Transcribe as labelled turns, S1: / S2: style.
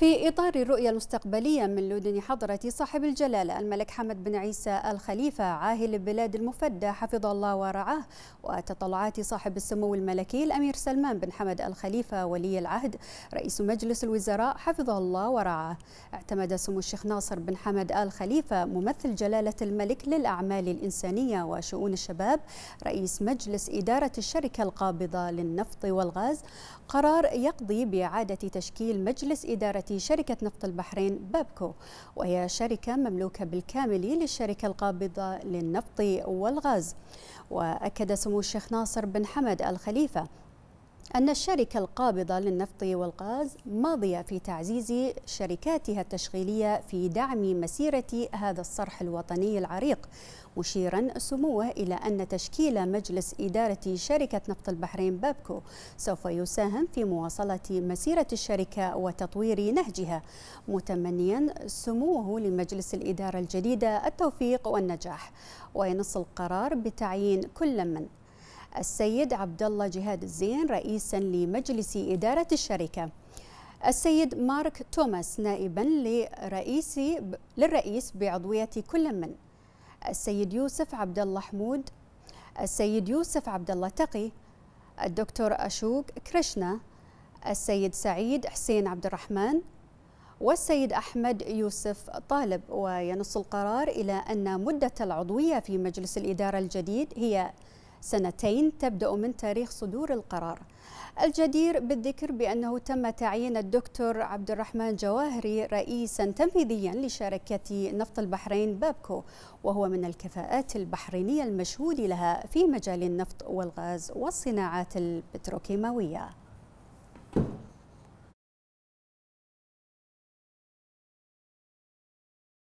S1: في إطار الرؤية المستقبلية من لدن حضرة صاحب الجلالة الملك حمد بن عيسى الخليفة عاهل البلاد المفدى حفظ الله ورعاه وتطلعات صاحب السمو الملكي الأمير سلمان بن حمد الخليفة ولي العهد رئيس مجلس الوزراء حفظه الله ورعاه اعتمد سمو الشيخ ناصر بن حمد آل خليفة ممثل جلالة الملك للأعمال الإنسانية وشؤون الشباب رئيس مجلس إدارة الشركة القابضة للنفط والغاز قرار يقضي بإعادة تشكيل مجلس إدارة شركة نفط البحرين بابكو وهي شركة مملوكة بالكامل للشركة القابضة للنفط والغاز وأكد سمو الشيخ ناصر بن حمد الخليفة أن الشركة القابضة للنفط والغاز ماضية في تعزيز شركاتها التشغيلية في دعم مسيرة هذا الصرح الوطني العريق مشيرا سموه إلى أن تشكيل مجلس إدارة شركة نفط البحرين بابكو سوف يساهم في مواصلة مسيرة الشركة وتطوير نهجها متمنيا سموه لمجلس الإدارة الجديدة التوفيق والنجاح وينص القرار بتعيين كل من السيد عبد الله جهاد الزين رئيسا لمجلس إدارة الشركة السيد مارك توماس نائبا لرئيس للرئيس بعضوية كل من السيد يوسف عبد الله حمود السيد يوسف عبد الله تقي الدكتور أشوق كريشنا السيد سعيد حسين عبد الرحمن والسيد أحمد يوسف طالب وينص القرار إلى أن مدة العضوية في مجلس الإدارة الجديد هي سنتين تبدأ من تاريخ صدور القرار الجدير بالذكر بأنه تم تعيين الدكتور عبد الرحمن جواهري رئيسا تنفيذيا لشركة نفط البحرين بابكو وهو من الكفاءات البحرينية المشهود لها في مجال النفط والغاز والصناعات البتروكيماوية